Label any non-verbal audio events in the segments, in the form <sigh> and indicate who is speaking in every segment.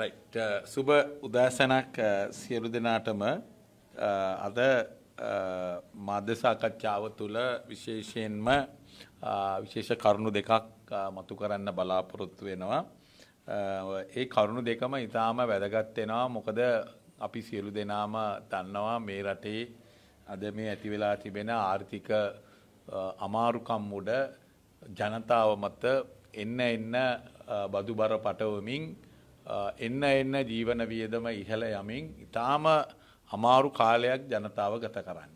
Speaker 1: Uh, සුබ උදෑසැනක් uh, සියලු දෙනාටම uh, අද මාධ්‍ය සාකච්ඡාව තුළ විශේෂයෙන්ම විශේෂ කරුණු දෙකක් මතු කරන්න බලාපොරොත්තු වෙනවා. ඒ කරුණු දෙකම ඉතාම වැදගත් වෙනවා මොකද අපි සියලු දෙනාම දන්නවා මේ රටේ අද මේ ඇති වෙලා තිබෙන ආර්ථික අමාරුකම් උඩ ජනතාව මත එන්න එන්න බදුබර පටවමින් එන්න එන්න ජීවන වියදම ඉහළ යමින් ඉතාම අමාරු කාලයක් ජනතාව ගත කරන්න.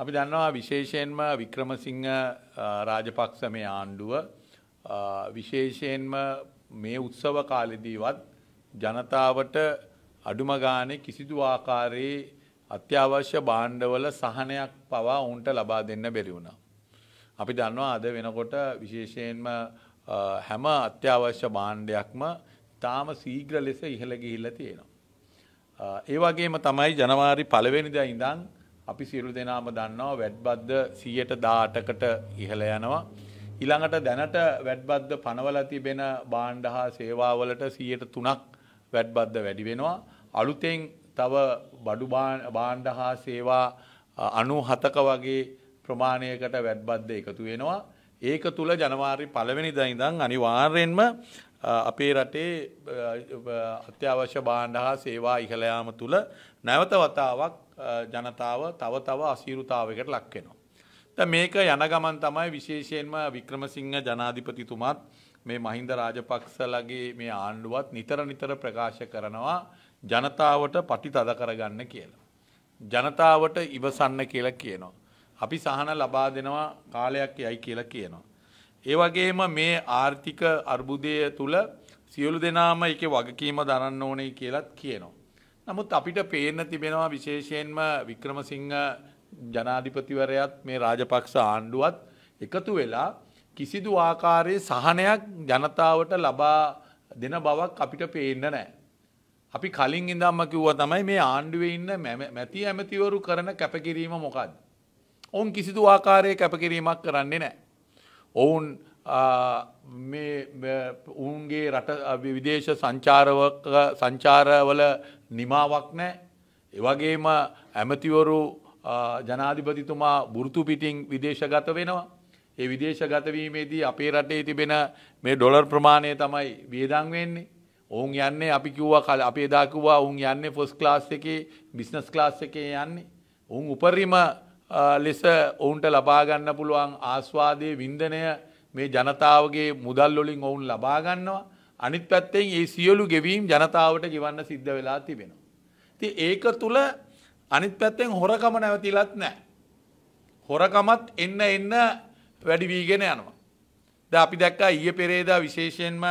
Speaker 1: අපි දන්නවා විශේෂයෙන්ම වික්‍රමසිංහ රාජපක්ෂ මේ ආණ්ඩුව විශේෂයෙන්ම මේ උත්සව කාලෙදීවත් ජනතාවට අඩුම ගානේ කිසිදු ආකාරයේ අත්‍යවශ්‍ය භාණ්ඩවල සහනයක් පවා ඔවුන්ට ලබා දෙන්න බැරි වුණා. අපි දන්නවා අද වෙනකොට විශේෂයෙන්ම හැම අත්‍යවශ්‍ය භාණ්ඩයක්ම ඉතාම සීග්‍ර ලෙස ඉහළ ගිහිල්ලා තියෙනවා. ඒ වගේම තමයි ජනවාරි පළවෙනිදා ඉඳන් අපි සියලු දෙනාම දන්නවා වැට්බද්ද 118කට ඉහළ යනවා. ඊළඟට දැනට වැට්බද්ද පනවලා තිබෙන භාණ්ඩ හා සේවාවලට 103ක් වැට්බද්ද වැඩි වෙනවා. අලුතෙන් තව බඩු භාණ්ඩ හා සේවා 97ක වගේ ප්‍රමාණයකට වැට්බද්ද එකතු වෙනවා. ඒක තුල ජනවාරි පළවෙනිදා ඉඳන් අනිවාර්යෙන්ම අපේ රටේ අත්‍යවශ්‍ය බාණ්ඩ හා සේවා ඉහළයාම තුළ නැවත වතාවක් ජනතාව තව තව අසීරුතාවකට ලක්වෙනවා. ද මේක යන ගමන් තමයි විශේෂයෙන්ම වික්‍රමසිංහ ජනාධිපතිතුමත් මේ මහින්ද රාජපක්සලගේ මේ ආණ්ඩුවත් නිතර නිතර ප්‍රකාශ කරනවා ජනතාවට පටි තද කරගන්න කියලා. ජනතාවට ඉවසන්න කියලා කියනවා. අපි සහන ලබා දෙනවා කාලයක් යයි කියලා කියනවා. ඒ වගේම මේ ආර්ථික අර්බුදය තුළ සියලු දෙනාම එක වගකීම දරන්න ඕනේ කියලත් කියනවා. නමුත් අපිට පේන්න තිබෙනවා විශේෂයෙන්ම වික්‍රමසිංහ ජනාධිපතිවරයත් මේ රාජපක්ෂ ආණ්ඩුවත් එකතු වෙලා කිසිදු ආකාරයේ සහනයක් ජනතාවට ලබා දෙන බවක් අපිට පේන්න නෑ. අපි කලින් ඉඳම්ම කිව්ව තමයි මේ ආණ්ඩුවේ ඉන්න මැති ඇමතිවරු කරන කැපකිරීම මොකක්ද. ඔවුන් කිසිදු ආකාරයේ කැපකිරීමක් කරන්නේ නෑ. ඔවුන් ඔවුන්ගේ රට විදේශ සංචාරවක සංචාරවල නිමාවක් නෑ. එවගේම ඇමතිවරු ජනාධිපතිතුමා බුරුතු පිටිං විදේශගත වෙනවා. ඒ විදේශගතවීමේදී අපේ රටේ තිබෙන මේ ඩොලර් ප්‍රමාණය තමයි වියදං වෙන්නේ. ඔවුන් යන්නේ අපි කිව්වා කල අපේ දා කිව්වා ඔවුන් යන්නේ ෆස්ට් ක්ලාස් එකේ බිස්නස් ක්ලාස් එකේ යන්නේ. ඔවුන් උපරිම ලෙස ඔවුන්ට ලබාගන්න පුළුවන් ආස්වාදය වින්දනය මේ ජනතාවගේ මුදල්ලොලින් ඔවුන් ලබාගන්නවා අනිත් පැත්තෙන් ඒ සියලු ගෙවීම් ජනතාවට ගෙවන්න සිද්ධ වෙලා තිබෙනවා. ති ඒක තුළ අනිත් පැත්තෙන් හොරකම නැවතිලත් නෑ. හොරකමත් එන්න එන්න වැඩිවීගෙන යනවා. ද අපි දැක්කා ඊය පෙරේදා විශේෂයෙන්ම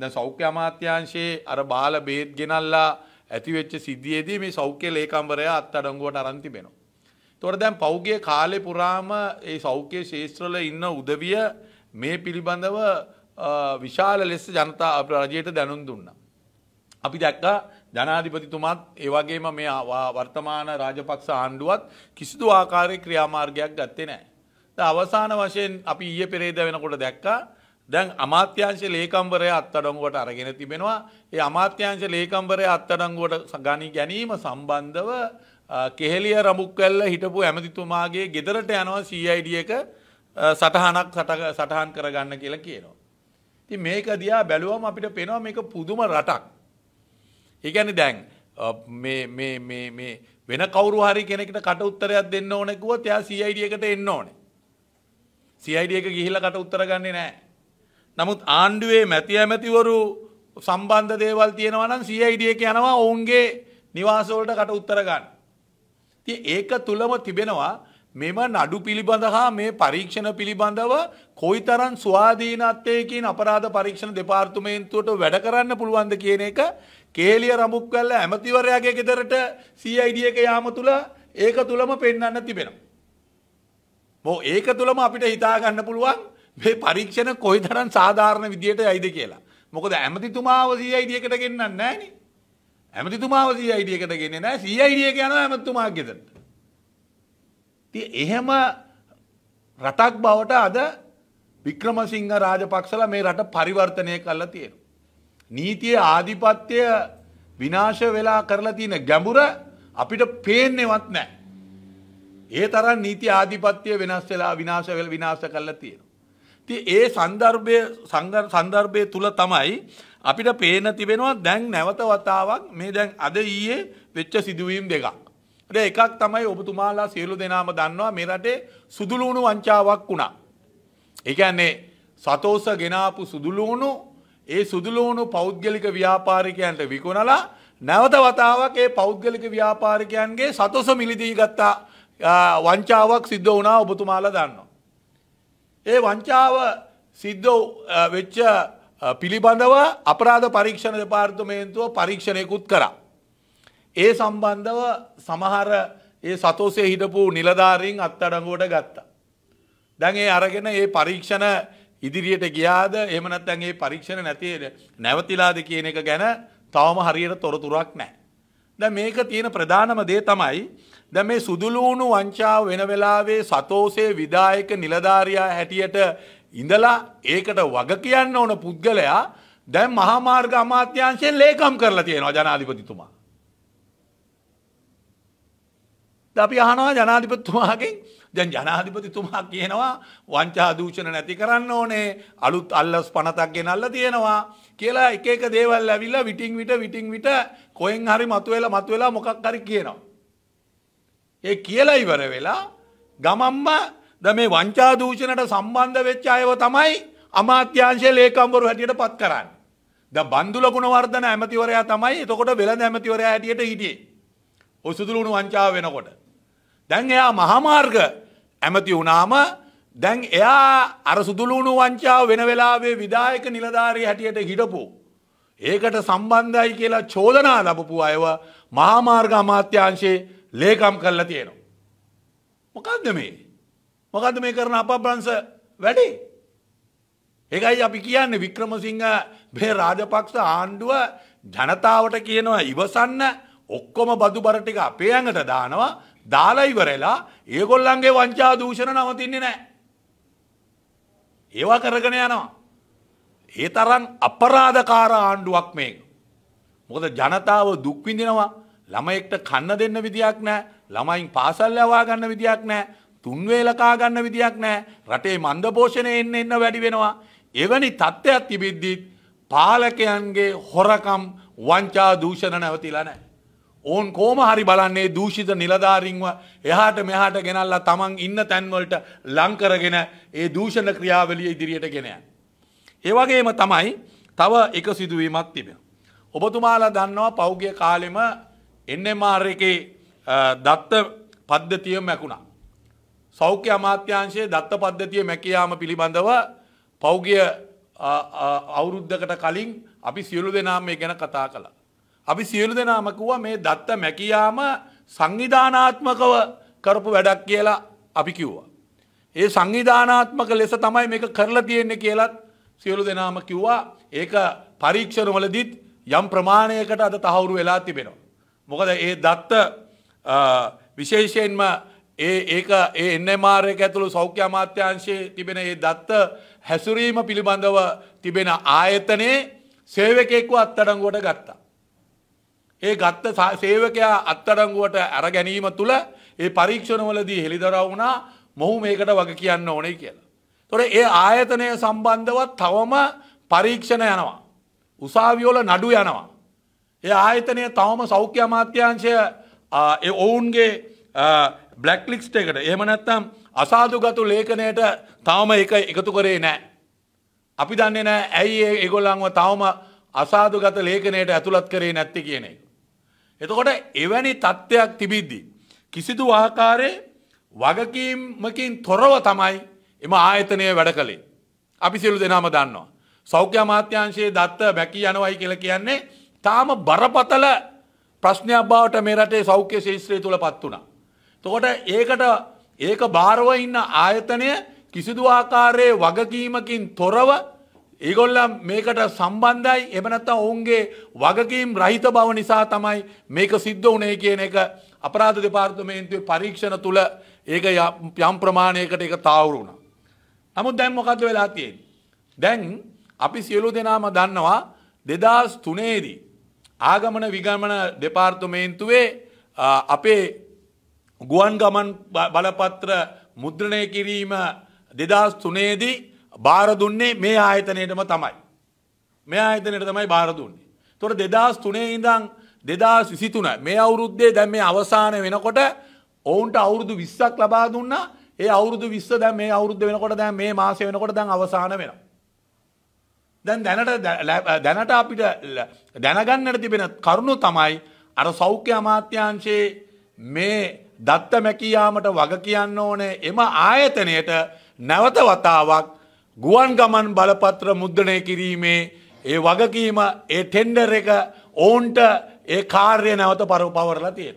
Speaker 1: ද සෞඛ්‍ය අමාත්‍යංශයේ අර බාල බේත් ගෙනල්ලා ඇතිවෙච්ච සිද්ධියේදී මේ සෞඛ්‍ය ලේකම්වරයා අත් අඩංගුවට අරන්තිබෙනවා. තොර දැන් පෞගගේ කාලෙ පුරාම ඒ සෞඛ්‍ය ශේෂත්‍රල ඉන්න උදවිය මේ පිළිබඳව විශාල ලෙස ජනතා අප රජයට දැනුම් දුන්න. අපි දැක්ක ජනාධිපතිතුමත් ඒවගේම මේ වර්තමාන රාජපක්ෂ ආණ්ඩුවත් කිසිදු ආකාරය ක්‍රියාමාර්ගයක් ගත්තේ නෑ. ද අවසාන වශයෙන් අපි ඊය පෙරේද වෙනකොට දැක්කා දැන් අමාත්‍යංශ ලේකම්බරය අත්තඩංගුවට අරගෙන තිබෙනවා ඒ අමාත්‍යංශ ලේකම්බරය අත්තඩංගුවට ගනි ගැනීම සම්බන්ධව කෙහෙලිය රමුක්කල්ල හිටපු ඇමතිතුමාගේ ගෙදරට යනවා සයිඩ එක සටහනක් සටහන් කරගන්න කියලා කියනවා. ති මේක දයා බැලුවම අපිට පෙනවා මේක පුදුම රටක්. ඒගැනි දැන් වෙන කවරු හරි කෙනෙකට කට උත්තරයක් දෙන්න ඕනෙකුව තයා සයිඩ එකට එන්න ඕනේ. සයිඩ එක ගිහිල කට උත්තරගන්නේ නෑ. නමුත් ආණ්ඩුවේ මැති ඇමැතිවරු සම්බන්ධ දේවල් තියෙනවනම් සයිඩ එක යනවා ඔවුන්ගේ නිවාසෝලට කට උත්තරගන්න. ති ඒක තුළම තිබෙනවා මෙම නඩු පිළිබඳ හා මේ පරීක්ෂණ පිළිබඳව කොයි තරන් ස්වාධීනත්වයකින් අපරාධ පරීක්ෂණ දෙපාර්තුමේන්තුවට වැඩ කරන්න පුළුවන්ද කියන එක කේලිය රමුක් කල්ල ඇමතිවරයාගේ ගෙදරට සයිඩිය එක යාම තුළ ඒක තුළම පෙන්න්න තිබෙන. මෝ ඒක තුළම අපිට හිතාගන්න පුළුවන් මේ පරීක්ෂණ කොයි තරන් සාධාරණ විදියට යයිද කියලා. මොකද ඇමතිතුමාව සයිඩියකට ගෙන්න්න නෑනේ ඇමතිතුමාව සීයිඩියකට ගෙන නෑ සීයිඩිය යන ඇමතුමා ගෙතට. ති එහෙම රටක් බවට අද වික්‍රමසිංහ රාජපක්ෂල මේ රට පරිවර්තනය කල්ලා තියෙන. නීතිය ආධිපත්‍යය විනාශ වෙලා කරලා තියෙන ගැඹුර අපිට පේන්නෙවත් නෑ. ඒ තරන් නීති ආධිපත්‍යය වෙනස් වෙලා විනාශවෙල් විනාශ කල්ලා තියෙන. ති ඒ සන්දර්භය සංගර් සන්දර්භය තුළ තමයි අපිට පේන තිබෙනවා දැන් නැවත වතාවක් මේ දැන් අද ඊයේ වෙච්ච සිදුවීම් දෙකක්. එකක් තමයි ඔබතුමාලා සියලු දෙනාම දන්නවා මේ රටේ සුදුලූුණු වංචාවක් වුණා. එකන්නේ සතෝස ගෙනාපු සුදුලූුණු ඒ සුදුලූුණු පෞද්ගලික ව්‍යාපාරිකයන්ට විකුණලා නැවත වතාවක් ඒ පෞද්ගලික ව්‍යාපාරිකයන්ගේ සතොස මිලිදී ගත්තා වංචාවක් සිද්ධ වනා ඔබතුමාල දන්න. ඒ වංචාව සිද්ධ වෙච්ච පිළිබඳව අපරාධ පරීක්ෂණ දෙපාර්තමේන්තුව පරීක්ෂණයකුත් කරා. ඒ සම්බන්ධව සමහර ඒ සතෝසේ හිටපු නිලධාරීන් අත්තඩංගුවට ගත්තා. දැන් ඒ අරගෙන ඒ පරීක්ෂණ ඉදිරියට ගියාද එමනත් ඇන් ඒ පරීක්ෂණ නැතිේද නැවතිලාද කියන එක ගැන තවම හරියට තොරතුරක් නෑ. දැ මේක තියෙන ප්‍රධානම දේ තමයි දැ මේ සුදුලූුණු වංචාව වෙන වෙලාවේ සතෝසේ විදායක නිලධාරයා හැටියට ඉඳලා ඒකට වග කියන්න ඕන පුද්ගලයා දැන් මහාමාර්ග අමාත්‍යංශයෙන් ලේකම් කරලා තියෙනවා ජනාධිපතිතුමා. අපි අහනවා ජනාධිපතිතුමාගෙන් දැන් ජනාධිපතිතුමා කියනවා වංචා දූෂණ නැති කරන්න ඕනේ අලුත් අල්ලස් පනතක් ගෙනල්ලා තියෙනවා කියලා එක එක දේවල් ඇවිල්ලා විටින් විට විටින් විට කොහෙන් හරි මතුවෙලා මතුවෙලා මොකක් හරි කියනවා. ඒ කියලා ඉවර වෙලා ගමම්ම ද මේ වංචා දූෂණට සම්බන්ධ වෙච්ච අයව තමයි අමාත්‍යංශයේ ලේකම්වරු හැටියට පත් කරන්න. ද බන්දුලගුණ වර්ධන ඇමතිවරයා තමයි එතකොට වෙළඳ ඇමතිවරයා හැටියට හිටියේ. ඔසුදුලුණු වංචාව වෙනකොට. දැන් එයා මහමාර්ග ඇමති වුණාම දැන් එයා අර සුදුලුණු වංචාව වෙන වෙලාවේ විදායක නිලධාරී හැටියට හිටපු. ඒකට සම්බන්ධයි කියලා චෝදනා ලබපු අයව මහාමාර්ග අමාත්‍යංශයේ ලේකම් කරලා තියෙනවා. මොකක්ද මේ? මොකද මේ කරන අපබ්‍රංශ වැඩි. ඒකයි අපි කියන්නේ වික්‍රමසිංහ මේ රාජපක්ෂ ආණ්ඩුව ජනතාවට කියනවා ඉවසන්න ඔක්කොම බදු බර ටික අපේ ඇඟට දානවා දාලා ඉවරලා ඒගොල්ලන්ගේ වංචා දූෂණ නවතින්නේ නැහැ. ඒවා කරගෙන යනවා. ඒ තරම් අපරාධකාර ආණ්ඩුවක් මේක. මොකද ජනතාව දුක් විඳිනවා. ළමයෙක්ට කන්න දෙන්න විදියක් නැහැ. ළමයින් පාසල් යවා ගන්න විදියක් නැහැ. තුන්වේලකා ගන්න විදියක් නෑ රටේ මන්ද පෝෂණය එන්න එන්න වැඩි වෙනවා. එවැනි තත්ත්වයක් තිබිද්දිත් පාලකයන්ගේ හොරකම් වංචා දූෂණ නැවතිලා නෑ. ඕන් කෝම හරි බලන්නේ දූෂිත නිලධාරින්ව එහාට මෙහාට ගෙනල්ලා තමන් ඉන්න තැන්වලට ලංකරගෙන ඒ දූෂණ ක්‍රියාවලිය ඉදිරියට ගෙනය. ඒවගේම තමයි තව එක සිදුවීමක් තිබෙන. ඔබතුමාලා දන්නවා පෞගිය කාලෙම එන්නමාර එකේ දත්ත පද්ධතිය මැකුණා. සෞඛ්‍ය අමාත්‍යංශයේ දත්ත පද්ධතිය මැකයාම පිළිබඳව පෞගිය අවුරුද්ධකට කලින් අපි සියලු දෙනාම මේ ගැන කතා කළා. අපි සියලු දෙනාම කිව්වා මේ දත්ත මැකියාම සංවිධානාත්මකව කරපු වැඩක් කියලා අපි කිව්වා. ඒ සංවිධානාත්මක ලෙස තමයි මේක කරලා තියෙන්නේ කියලත් සියලු දෙනාම කිව්වා. ඒක පරීක්ෂණවලදීත් යම් ප්‍රමාණයකට අද තහවුරු වෙලා තිබෙනවා. මොකද ඒ දත්ත විශේෂයෙන්ම ඒ ඒක ඒ එන්නමාරයක ඇතුළු සෞඛ්‍ය අමාත්‍යංශයේ තිබෙන ඒ දත්ත හැසුරීම පිළිබඳව තිබෙන ආයතනයේ සේවකයෙක්ව අත්තඩංගුවට ගත්තා. ඒ ගත්ත සේවකයා අත්තඩංගුවට අර ගැනීම තුළ ඒ පරීක්ෂණවලදී හෙළිදරව් වුණා මොහු මේකට වග කියන්න ඕනේ කියලා. තොර ඒ ආයතනය සම්බන්ධවත් තවම පරීක්ෂණ යනවා. උසාවියෝල නඩු යනවා. ඒ ආයතනය තවම සෞඛ්‍ය අමාත්‍යංශය ඔවුන්ගේ බ්ලක්ලික්ස්ට එකට එහමනැත්තම් අසාධගතු ලේඛනයට තවම එක එකතු කරේ නෑ. අපි දන්නේ නෑ ඇයි ඒගොල්ලංව තවම අසාධගත ලේඛනයට ඇතුළත් කරේ නැත්ති කියන එක. එතකොට එවැනි තත්ත්වයක් තිබිද්දි. කිසිදු ආකාරයේ වගකීමකින් තොරව තමයි එම ආයතනය වැඩ කළේ. අපි සියලු දෙනාම දන්නවා. සෞඛ්‍ය අමාත්‍යංශයේ දත්ත බැකී යනවයි කියලා කියන්නේ තාම බරපතල ප්‍රශ්නයක් බවට මේ රටේ සෞඛ්‍ය ශේෂත්‍රය තුළ පත් වුණා. තෝට ඒකට ඒක භාරව ඉන්න ආයතනය කිසිදු ආකාරයේ වගකීමකින් තොරව ඒගොල්ලම් මේකට සම්බන්ධයි එමනත්තා ඔවුන්ගේ වගකීම් රහිත බව නිසා තමයි මේක සිද්ධ වනේ කියන එක අපරාධ දෙපාර්තමේන්තුවේ පරීක්ෂණ තුළ ඒක යම් ප්‍රමාණයකට එක තාවරුණ. නමුත් දැන් මොකද වෙලා තියෙන්. දැන් අපි සියලු දෙනාම දන්නවා දෙදස් තුනේදී. ආගමන විගමන දෙපාර්තමේන්තුවේ අපේ ගුවන් ගමන් බලපත්‍ර මුද්‍රණය කිරීම දෙදස් තුනේදී බාර දුන්නේ මේ ආයතනයටම තමයි. මේ ආයතනයට තමයි බාර දුන්නේ. තොට දෙදස් තුනේ ඉඳං දෙදස් විසිතුන මේ අවුරුද්දේ දැම් මේ අවසාන වෙනකොට ඔවුන්ට අවුරුදු විස්සක් ලබා දුන්න ඒ අවුරුදු විස්ස දැ මේ අවුරුද්ධ වෙනකොට දැ මේ මාසය වෙනකොට දැන් අවසාන වෙන. දැන් දැනට දැනට අපිට දැනගන්නට තිබෙන කරුණු තමයි අර සෞඛ්‍ය අමාත්‍යංශයේ මේ දත්ත මැකියාමට වග කියන්න ඕනේ එම ආයතනයට නැවත වතාවක් ගුවන් ගමන් බලපත්‍ර මුද්දනය කිරීමේ ඒ වගකීම ඒ ටෙන්ඩර් එක ඔවුන්ට ඒ කාර්ය නැවත පරව පවරලා තියෙන.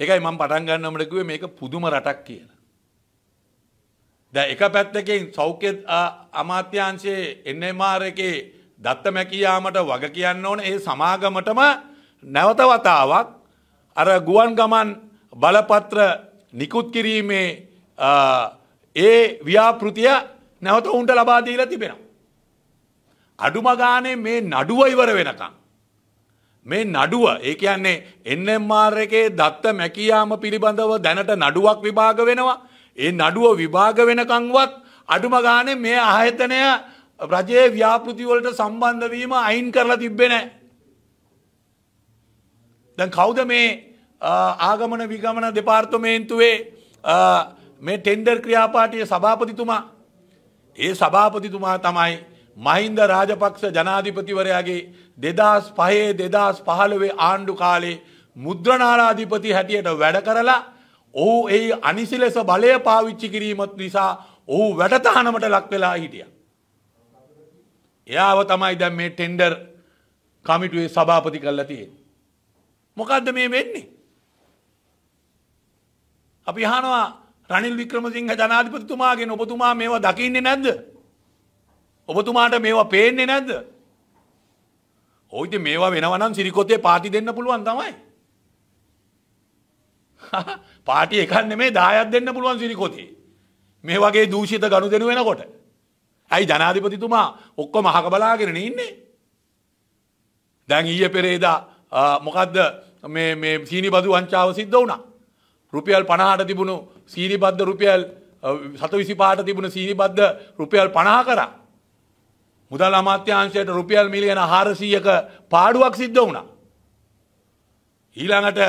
Speaker 1: ඒකයි මම පටන් ගන්නමට කිව්වේ මේක පුදුම රටක් කියලා. දැන් එක පැත්තකින් සෞඛ්‍ය අමාත්‍යාංශයේ NMR එකේ දත්ත මැකියාමට වග කියන්න ඕන ඒ සමාගමටම නැවතවතාවක් අර ගුවන් ගමන් බලපත්‍ර නිකුත් කිරීමේ ඒ ව්‍යාපෘතිය නැවත උන්ට ලබාදීල තිබෙන. අඩුමගානේ මේ නඩුව ඉවර වෙනකං. මේ නඩුව ඒ කියන්නේ එන්නම්මාර් එකේ දත්ත මැකියාම පිළිබඳව දැනට නඩුවක් විභාග වෙනවා. ඒ නඩුව විභාග වෙනකංවත් අඩුමගානේ මේ ආයතනය රජයේ ව්‍යාපෘතිවලට සම්බන්ධවීම අයින් කරලා තිබ්බෙන. දැන් කෞද මේ ආගමන විගමන දෙපාර්තමේන්තුවේ මේ ටෙන්ඩර් ක්‍රියාපාටිය සභාපතිතුමා ඒ සභාපතිතුමා තමයි මහින්ද රාජපක්ෂ ජනාධිපතිවරයාගේ දෙදස් පහේ දෙදස් පහළවේ ආණ්ඩු කාලේ මුද්‍රනාරාධිපති හැටියට වැඩ කරලා ඔහු ඒ අනිසි ලෙස බලය පාවිච්චි කිරීමත් නිසා ඔහු වැඩතහනමට ලක්වෙලා හිටියා. එයාව තමයි දැන් මේ ටෙන්ඩර් කමිටුවේ සභාපති කරලා තියෙන්නේ. මොකද්ද මේ වෙන්නේ? අපි අහනවා රනිල් වික්‍රමසිංහ ජනාධිපතිතුමාගෙන ඔබතුමා මේවා දකින්නේ නැද්ද? ඔබතුමාට මේවා පේන්නේ නැද්ද? ඔයිද මේවා වෙනවා නම් සිරිකොතේ පාටි දෙන්න පුළුවන් තමයි. <laughs> පාටි එකක් නෙමේ 10ක් දෙන්න පුළුවන් සිරිකොතේ. මේ වගේ දූෂිත ගනුදෙනු වෙනකොට. ඇයි ජනාධිපතිතුමා ඔක්කො මහක බලාගෙන ඉන්නේ. දැන් ඊය පෙරේදා මොකදද සීනි බදු වංචාව සිද්ධ වුණ. රුපියල් පණහට තිබුණු සීරිබද්ධ රුපියල් සත විසි පාට තිබුණ සීනිබද්ධ රුපියල් පණහ කර. මුදල් අමාත්‍යංශයට රුපියල් මිලියන හාරසීයක පාඩුවක් සිද්ධ වුණ. ඊළඟට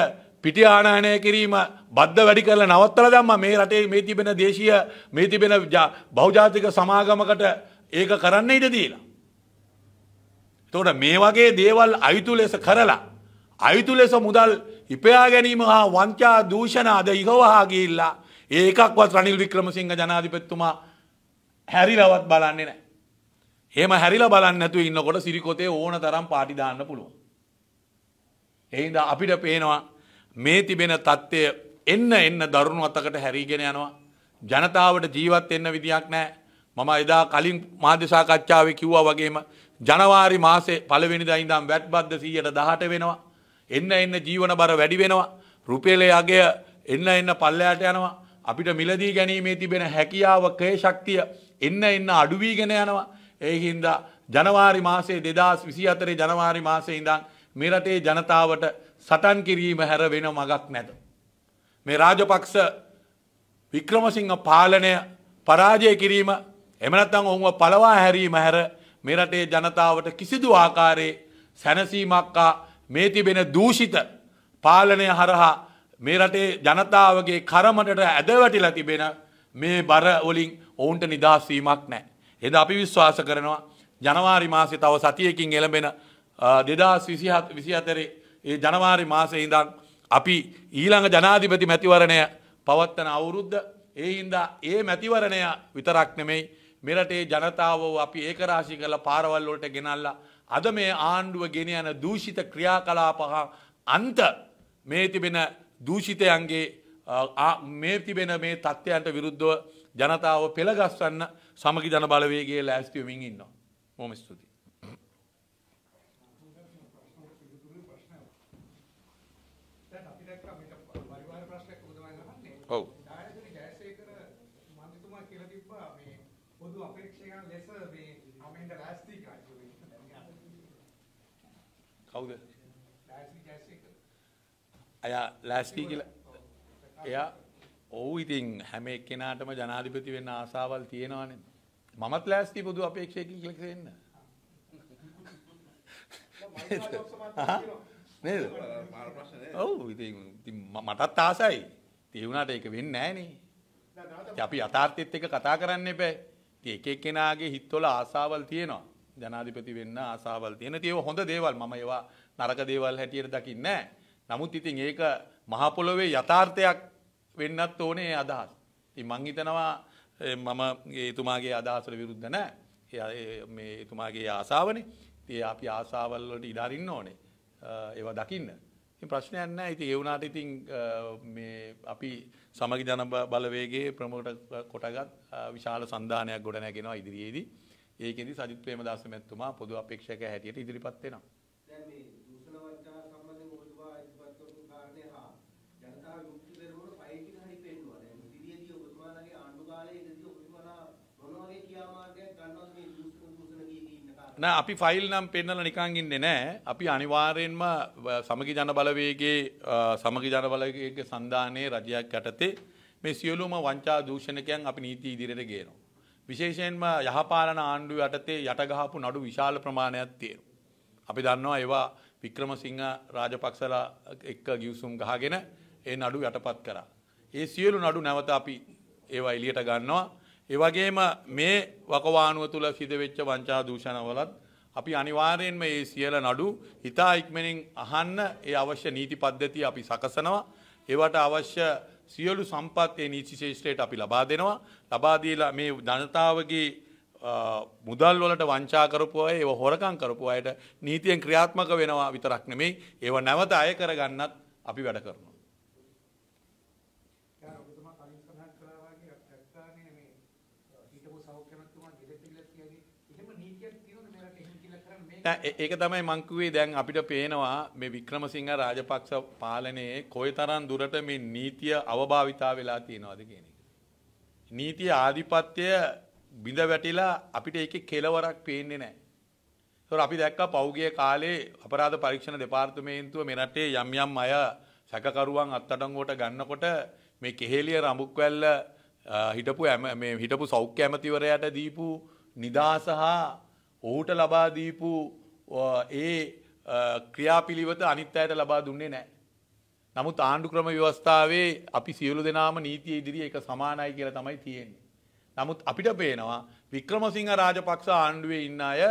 Speaker 1: පිටි ආනායනය කිරීම බද්ධ වැඩි කරලා නවත්තලා දැම්ම මේ රටේ මේ තිබෙන දේශීය මේ තිබෙන බහුජාතික සමාගමකට ඒක කරන්න ඉඩ දීලා. එතකොට මේ වගේ දේවල් අයුතු ලෙස කරලා අයුතු ලෙස මුදල් ඉපයා ගැනීම හා වංචා දූෂණ අද ඉහවහා ගිහිල්ලා ඒකක්වත් රනිල් වික්‍රමසිංහ ජනාධිපතිතුමා හැරිලවත් බලන්නේ නැහැ. එහෙම හැරිලා බලන්නේ නැතුව ඉන්නකොට සිරිකොතේ ඕන තරම් පාටි දාන්න පුළුවන්. එහෙනම් අපිට පේනවා මේ තිබෙන තත්ත්වය එන්න එන්න දරුණු අතකට හැරීගෙන යනවා. ජනතාවට ජීවත් එන්න විදියක් නෑ. මම එදා කලින් මාධ්‍යසාකච්ඡාවේ කිව්වා වගේම ජනවාරි මාසේ පළවෙනිදා ඉඳන් වැට්බද්ද 118 වෙනවා. එන්න එන්න ජීවන බර වැඩි වෙනවා. රුපියලේ අගය එන්න එන්න පල්ලයට යනවා. අපිට මිලදී ගැනීමේ තිබෙන හැකියාව ක්‍රය ශක්තිය එන්න එන්න අඩු වීගෙන යනවා. ඒ හින්දා ජනවාරි මාසේ 2024 ජනවාරි මාසේ ඉඳන් මේ රටේ ජනතාවට සටන් කිරීම හැර වෙන මගක් නැත. මේ රාජපක්ෂ වික්‍රමසිංහ පාලනය පරාජය කිරීම එමනත්තං ඔහුව පලවා හැරීම හැර මේ රටේ ජනතාවට කිසිදු ආකාරයේ සැනසීමක්කා මේ තිබෙන දූෂිත පාලනය හරහා මේ රටේ ජනතාවගේ කරමටට ඇදවැටිලා තිබෙන මේ බර වලින් ඔවුන්ට නිදහස්වීමක් නෑ. එද අපි විශ්වාස කරනවා ජනවාරි මාසි තව සතියකින් එළඹෙන දෙදස් විසි අතරේ ඒ ජනවාරි මාසේ ඉඳන් අපි ඊළඟ ජනාධිපති මැතිවරණය පවත්වන අවුරුද්ධ ඒ හින්දා ඒ මැතිවරණය විතරක් නෙමෙයි මෙරටේ ජනතාව අපි ඒකරාශි කරලා පාරවල් වලට ගෙනල්ලා අද මේ ආණ්ඩුව ගෙන යන දූෂිත ක්‍රියාකලාප හා අන්ත මේ තිබෙන දූෂිතයන්ගේ මේ තිබෙන මේ තත්ත්වයන්ට විරුද්ධව ජනතාව පෙළගස්වන්න සමගි ජන බලවේගයේ ලෑස්ති වෙමින් ඉන්නවා. බොහොම ස්තුතියි. කවුද? අයා ලෑස්ති කියලා එයා ඔව් ඉතින් හැම එක්කෙනාටම ජනාධිපති වෙන්න ආසාවල් තියෙනවනේ. මමත් ලෑස්ති පොදු අපේක්ෂකයෙක් කියලා කියන්න. නේද? ඔව් ඉතින් මටත් ආසයි. ඒ වුණාට ඒක වෙන්නේ නැහනේ. අපි යථාර්ථයත් එක්ක කතා කරන්න එපා. ඉතින් එක එක්කෙනාගේ හිතවල ආසාවල් තියෙනවා. ජනාධිපති වෙන්න ආසාවල් තියෙන ඒව හොඳ දේවල් මම ඒවා නරක දේවල් හැටියට දකින්න නෑ. නමුත් ඉතින් ඒක මහපොළොවේ යථාර්ථයක් වෙන්නත් ඕනේ අදහස්. ඉතින් මං හිතනවා මම ඒතුමාගේ අදහසට විරුද්ධ නෑ. මේ එතුමාගේ ආසාවනේ. ඉතින් අපි ආසාවල් වලට ඉඩාරින්න ඕනේ. ඒවා දකින්න. ඉතින් ප්‍රශ්නයක් නෑ. ඉතින් ඒ වුණාට ඉතින් මේ අපි සමගි ජන බලවේගයේ ප්‍රමුඛ කොටගත් විශාල සන්දානයක් ගොඩනැගෙනවා ඉදිරියේදී. ඒකෙදි සජිත් ප්‍රේමදාස මැතිතුමා පොදු අපේක්ෂක හැටියට ඉදිරිපත් වෙනවා. දැන් මේ දූෂණ වංචා සම්බන්ධයෙන් ඔබතුමා ඉදිරිපත් කරපු කාරණේ හා ජනතා විමුක්ති පෙරමුණ පයිකින් හරි පෙන්නුවා. දැන් ඉදිරියේදී ඔබතුමාලගේ ආණ්ඩු කාලයේ ඉඳදී ඔබතුමාලා මොන වගේ ක්‍රියාමාර්ගයක් ගන්නවද මේ දූෂණ දූෂණ කීකී ඉන්න කාරණා? නෑ අපි ෆයිල් නම් පෙන්නලා නිකන් ඉන්නේ නෑ. අපි අනිවාර්යයෙන්ම සමගි ජන බලවේගයේ සමගි ජන බලවේගයේ සන්දානයේ රජයක් යටතේ මේ සියලුම වංචා දූෂණකයන් අපි නීති ඉදිරියට ගේනවා. විශේෂයෙන්ම යහපාලන ආණ්ඩුව යටතේ යටගහපු නඩු විශාල ප්‍රමාණයක් තියෙන. අපි දන්නවා ඒවා වික්‍රමසිංහ රාජපක්ෂලා එක්ක ගිවිසුම් ගහගෙන ඒ නඩු යටපත් කරා. ඒ සියලු නඩු නැවත අපි ඒවා එලියට ගන්නවා. ඒ වගේම මේ වකවානුව තුල සිද වෙච්ච වංචා දූෂණවලත් අපි අනිවාර්යයෙන්ම මේ සියල නඩු හිතා ඉක්මනින් අහන්න ඒ අවශ්‍ය නීති පද්ධතිය අපි සකසනවා. ඒවට අවශ්‍ය සියලු සම්පත්ය නීති ශේෂ්ත්‍රයට අපි ලබා දෙනවා ලබාදීලා මේ ජනතාවගේ මුදල් වලට වංචාකරපු අය ඒව හොරකං කරපු අයට නීතියෙන් ක්‍රියාත්මක වෙනවා විතරක් නෙමෙයි ඒව නැවත අය කරගන්නත් අපි වැඩ කරනවා ඒක තමයි මංකුවේ දැන් අපිට පේනවා මේ වික්‍රමසිංහ රාජපක්ෂ පාලනයේ කොයිතරම් දුරට මේ නීතිය අවභාවිතා වෙලා තියෙනවද කියන එක. නීතිය ආධිපත්‍ය බිඳ වැටිලා අපිට ඒකේ කෙලවරක් පේන්නේ නැහැ. ඒතොර අපි දැක්කා පෞගිය කාලේ අපරාධ පරීක්ෂණ දෙපාර්තමේන්තුව මෙරටේ යම් යම් අය සැකකරුවන් අත්අඩංගුවට ගන්නකොට මේ කෙහෙලිය රඹුක්වැල්ල හිටපු මේ හිටපු සෞඛ්‍ය ඇමතිවරයාට දීපු නිදාස හා ඔහුට ලබා දීපු ඒ ක්‍රියාපිළිවත අනිත් අයට ලබා දුන්නේ නෑ. නමුත් ආණ්ඩු ක්‍රම ව්‍යවස්ථාවේ අපි සියලු දෙනාම නීතිය ඉදිරි එක සමානයි කියලා තමයි තියෙන්නේ. නමුත් අපිට පේනවා වික්‍රමසිංහ රාජපක්ෂ ආණ්ඩුවේ ඉන්න අය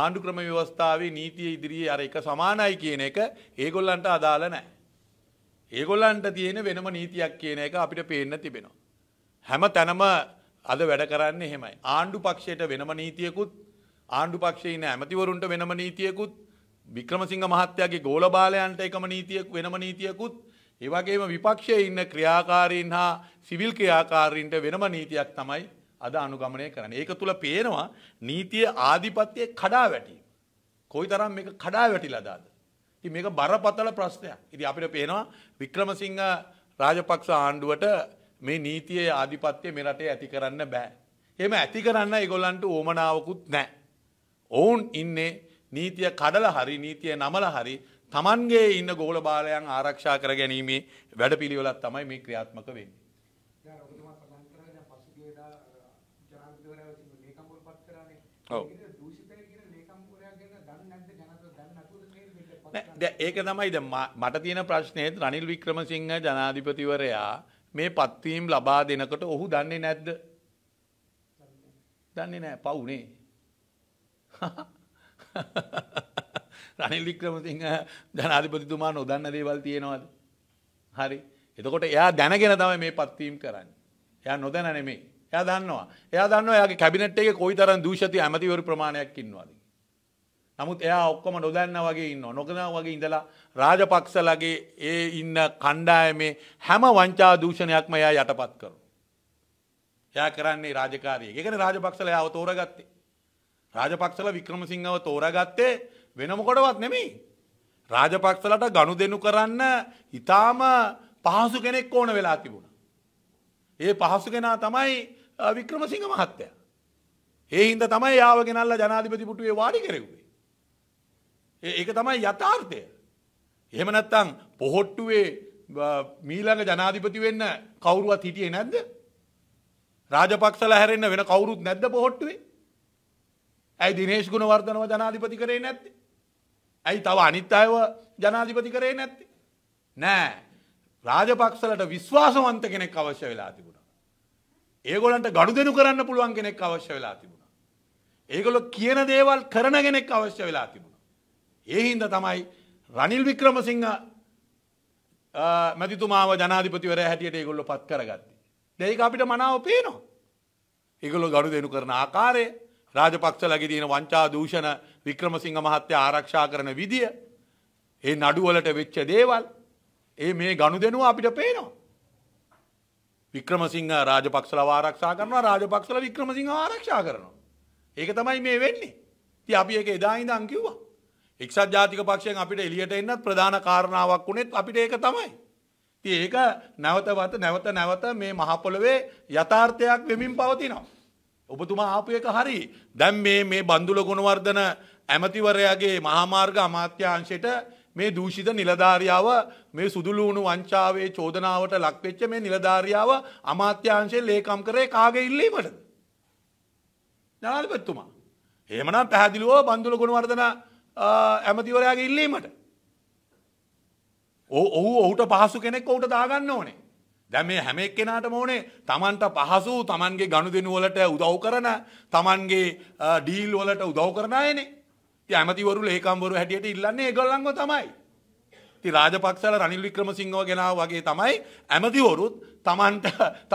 Speaker 1: ආණ්ඩු ක්‍රම ව්‍යවස්ථාවේ නීතිය ඉදිරියේ අර එක සමානයි කියන එක ඒගොල්ලන්ට අදාළ නෑ. ඒගොල්ලන්ට තියෙන වෙනම නීතියක් කියන එක අපිට පේන්න තිබෙනවා. හැම තැනම අද වැඩ කරන්නේ එහෙමයි. ආණ්ඩු පක්ෂයට වෙනම නීතියකුත් ආණ්ඩු පක්ෂයේ ඉන්න ඇමතිවරුන්ට වෙනම නීතියකුත් වික්‍රමසිංහ මහත්තයාගේ ගෝල බාලයන්ට එකම නීතියක් වෙනම නීතියකුත් ඒ වගේම විපක්ෂයේ ඉන්න ක්‍රියාකාරීන් හා සිවිල් ක්‍රියාකාරීන්ට වෙනම නීතියක් තමයි අද අනුගමනය කරන්නේ. ඒක තුල පේනවා නීතිය ආධිපත්‍යයේ කඩා වැටීම. කොයිතරම් මේක කඩා වැටිලාද? ඉතින් මේක බරපතල ප්‍රශ්නයක්. ඉතින් අපිට පේනවා වික්‍රමසිංහ රාජපක්ෂ ආණ්ඩුවට මේ නීතියේ ආධිපත්‍යය මේ රටේ ඇති කරන්න බෑ. එහෙම ඇති කරන්න ඒගොල්ලන්ට ඕමනාවකුත් නැහැ. ඔවුන් ඉන්නේ නීතිය කඩල හරි නීතිය නමල හරි තමන්ගේ ඉන්න ගෝල බාලයන් ආරක්ෂා කර ගැනීමේ වැඩ පිළිවෙලත් තමයි මේ ක්‍රියාත්මක වෙන්නේ. ඒක තමයි ද මට තියෙන ප්‍රශ්නයත් රනිල් වික්‍රමසිංහ ජනාධිපතිවරයා මේ පත්වීම් ලබා දෙනකොට ඔහු දන්නේ නැද්ද දන්නේ නෑ පවුනේ <laughs> රනිල් වික්‍රමසිංහ ජනාධිපතිතුමා නොදන්න දේවල් තියෙනවාද. හරි එතකොට එයා දැනගෙන තමයි මේ පත්වීම් කරන්න. එයා නොදැන නෙමේ එයා දන්නවා එයා දන්න යාගේ කැබිනට් එක කොයි තරන් දූෂති ඇමතිවරු ප්‍රමාණයක් ඉන්නවාද. නමුත් එයා ඔක්කොම නොදන්න වගේ ඉන්න නොකන වගේ ඉඳලා රාජපක්සලගේ ඒ ඉන්න කණ්ඩායමේ හැම වංචා දූෂණයක්ම එයා යටපත් කරු. එයා කරන්නේ රාජකාරය එකන රාජපක්සල යාව තෝරගත්තේ රාජපක්ෂල වික්‍රමසිංහව තෝරගත්තේ වෙන මොකටවත් නෙමෙයි. රාජපක්ෂලට ගනුදෙනු කරන්න ඊටාම පහසු කෙනෙක් ඕන වෙලා තිබුණා. ඒ පහසු කෙනා තමයි වික්‍රමසිංහ මහත්තයා. ඒ හින්දා තමයි යාව ගෙනල්ලා ජනාධිපති පුටුවේ වාඩි කරගුවේ. ඒක තමයි යථාර්ථය. එහෙම නැත්නම් පොහොට්ටුවේ මීළඟ ජනාධිපති වෙන්න කවුරුවත් හිටියේ නැද්ද? රාජපක්ෂලා හැරෙන්න වෙන කවුරුත් නැද්ද පොහොට්ටුවේ? ඇයි දිනේශ් ගුණවර්ධනව ජනාධිපති කරේ නැත්ති. ඇයි තව අනිත් අයව ජනාධිපති කරේ නැත්ති. නෑ රාජපක්සලට විශ්වාසවන්ත කෙනෙක් අවශ්‍ය වෙලා තිබුණ. ඒගොලන්ට ගඩු දෙනු කරන්න පුළුවන් කෙනෙක් අවශ්‍ය වෙලා තිබුණ. ඒගොලො කියන දේවල් කරන කෙනෙක් අවශ්‍ය වෙලා තිබුණ. ඒහින්ද තමයි රනිල් වික්‍රමසිංහ මැතිතුමාව ජනාධිපතිවර හැටියට ඒගොල්ලො පත් කරගත්ති. දෙයික අපිට මනාව පේනවා. ඒගොලො ගඩු දෙනු කරන ආකාරය රාජපක්ෂලගේ තියෙන වංචා දූෂණ වික්‍රමසිංහ මහත්තයා ආරක්ෂා කරන විදිය ඒ නඩුවලට වෙච්ච දේවල් ඒ මේ ගණු දෙනවා අපිට පේනවා. වික්‍රමසිංහ රාජපක්ෂලව ආරක්ෂා කරනවා රාජපක්ෂල වික්‍රමසිංහ ආරක්ෂා කරනවා. ඒක තමයි මේ වෙන්නේ. ඉතින් අපි ඒක එදා ඉඳන් කිව්වා. එක්සත් ජාතික පක්ෂයෙන් අපිට එළියට එන්නත් ප්‍රධාන කාරණාවක් වුණෙත් අපිට ඒක තමයි. ඉතින් ඒක නැවත නැවත නැවත මේ මහ පොළවේ යථාර්ථයක් වෙමින් පවතිනවා. ඔබතුමා ආපු එක හරි. දැන් මේ මේ බන්දුල ගුණවර්ධන ඇමතිවරයාගේ මහාමාර්ග අමාත්‍යාංශයට මේ දූෂිත නිලධාරියාව මේ සුදුලූුණු වංචාවේ චෝදනාවට ලක්වෙච්ච මේ නිලධාරියාව අමාත්‍යංශයෙන් ලේකම් කරේ කාගේ ඉල්ලීමටද. ජනාධිපතිතුමා. එහෙමනම් පැහැදිලිව බන්දුල ගුණවර්ධන ඇමතිවරයාගේ ඉල්ලීමට. ඔහු ඔහුට පහසු කෙනෙක් ඔහුට දාගන්න ඕනේ. දැන් මේ හැම එක්කෙනාටම ඕනේ Tamanට පහසු Tamanගේ ගනුදෙනු වලට උදව් කරන Tamanගේ ඩීල් වලට උදව් කරන අයනේ. ඉතින් ඇමතිවරු ලේකම්වරු හැටියට ඉල්ලන්නේ ඒගොල්ලන්ව තමයි. ඉතින් රාජපක්ෂල රනිල් වික්‍රමසිංහව ගෙනාව වගේ තමයි ඇමතිවරුත් Tamanට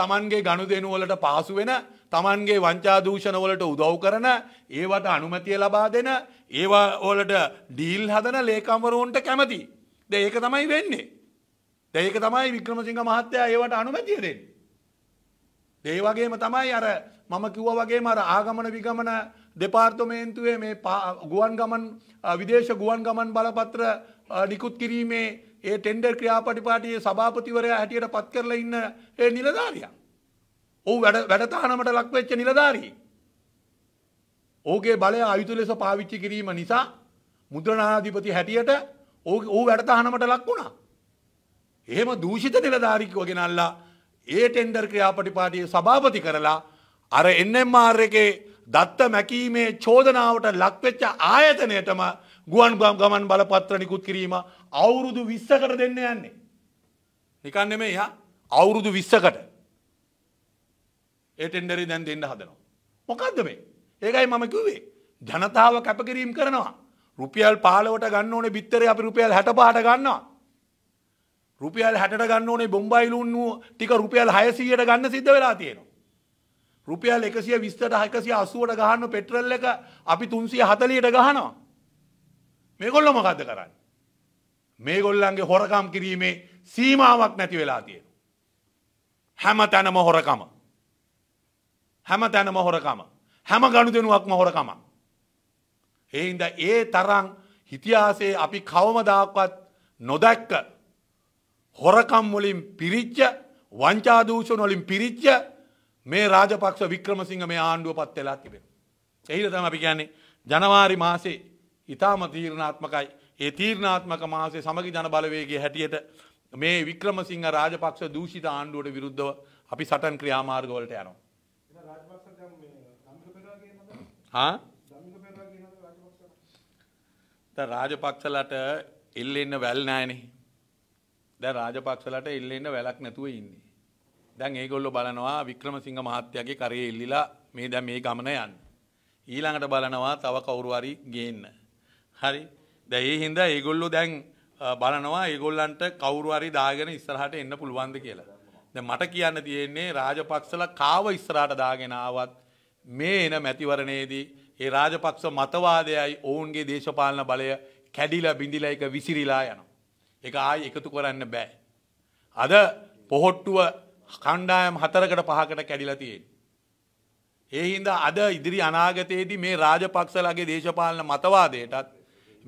Speaker 1: Tamanගේ ගනුදෙනු වලට පහසු වෙන Tamanගේ වංචා දූෂණ වලට උදව් කරන ඒවට අනුමැතිය ලබා දෙන ඒවා වලට ඩීල් හදන ලේකම්වරුන්ට කැමති. දැන් ඒක තමයි වෙන්නේ. දැඒක තමයි වික්‍රමසිංහ මහත්තයා ඒවට අනුමැතිය දෙන්න. දේවගේම තමයි අර මම කිව්ව වගේ මර ආගමන විගමන දෙපාර්තමේන්තුවේ මේ ගුවන් ගමන් විදේශ ගුවන් ගමන් බලපත්‍ර නිකුත් කිරීමේ ඒ ටෙන්ඩර් ක්‍රියාපටිපාටියේ සභාපතිවරයා හැටියට පත් කරල ඉන්න ඒ නිලධාරිය. ඔහු වැඩතානමට ලක්වෙච්ච නිලධාරී. ඕගේ බලය අයුතු ලෙස පාවිච්චි කිරීම නිසා මුද්‍රනාධිපති හැටියට ඕ වැඩතානමට ලක් වුණා. එහෙම දූෂිත නිලධාරිකව ගෙනල්ලා ඒ ටෙන්ඩර් ක්‍රියාපටිපාටිය සභාපති කරලා අර එන්නම්මාර් එකේ දත්ත මැකීමේ චෝදනාවට ලක්වෙච්ච ආයතනයටම ගුවන් ගම් ගමන් බලපත්‍ර නිකුත් කිරීම අවුරුදු විස්සකට දෙන්න යන්නේ. නිකන් නෙමෙයි හා අවුරුදු විස්සකට ඒ ටෙන්ඩරි දැන් දෙන්න හදනවා. මොකක්ද මේ? ඒකයි මම කිව්වේ. ජනතාව කැපකිරීම කරනවා. රුපියල් 15ට ගන්න ඕනේ බිත්තරේ අපි රුපියල් 60 පාට ගන්නවා. රුපියල් 60ට ගන්න ඕනේ බොම්බයි ලුණු ටික රුපියල් 600ට ගන්න සිද්ධ වෙලා තියෙනවා. රුපියල් 120ට 180ට ගහන්න පෙට්‍රල් එක අපි 340ට ගහනවා. මේගොල්ලෝ මොකද්ද කරන්නේ? මේගොල්ලන්ගේ හොරකම් කිරීමේ සීමාවක් නැති වෙලා තියෙනවා. හැමතැනම හොරකම. හැමතැනම හොරකම. හැම ගනුදෙනුවක්ම හොරකම. ඒ හින්දා ඒ තරම් ඉතිහාසයේ අපි කවමදාකවත් නොදැක්ක හොරකම් වලින් පිරිච්ච වංචාදූෂණ වලින් පිරිච්ච මේ රාජපක්ෂ වික්‍රමසිංහ මේ ආණ්ඩුව පත් වෙලා තිබෙන. එහිර තම අපි කියන්නේ ජනවාරි මාසේ ඉතාම තීරණාත්මකයි ඒ තීරණාත්මක මාසේ සමගි ජනබලවේගේ හැටියට මේ වික්‍රමසිංහ රාජපක්ෂ දූෂිත ආණ්ඩුවට විරුද්ධව අපි සටන් ක්‍රියාමාර්ගවලට යනවා. රාජපක්ෂලට එල්ලෙන්න වැල් නෑනේ දැන් රාජපක්ෂලට ඉල්ලෙන්න වැලක් නැතුව ඉන්නේ. දැන් ඒගොල්ලෝ බලනවා වික්‍රමසිංහ මහත්තයාගේ කරේ ඉල්ලිලා මේ දැන් මේ ගමන යන්න. ඊළඟට බලනවා තව කවුරු හරි ගේන්න. හරි. දැන් ඒ හින්දා ඒගොල්ලෝ දැන් බලනවා ඒගොල්ලන්ට කවුරු හරි දාගෙන ඉස්සරහට එන්න පුළුවන්ද කියලා. දැන් මට කියන්න තියෙන්නේ රාජපක්ෂල කාව ඉස්සරහට දාගෙන ආවත් මේ එන මැතිවරණයේදී ඒ රාජපක්ෂ මතවාදයයි ඔවුන්ගේ දේශපාලන බලය කැඩිලා බිඳිලා එක විසිරිලා යනවා. එක ආය එකතු කරන්න බෑ. අද පොහොට්ටුව කණ්ඩායම් හතරකට පහකට කැඩිලා තියෙන. ඒ හින්දා අද ඉදිරි අනාගතයේදී මේ රාජපක්ෂලාගේ දේශපාලන මතවාදයටත්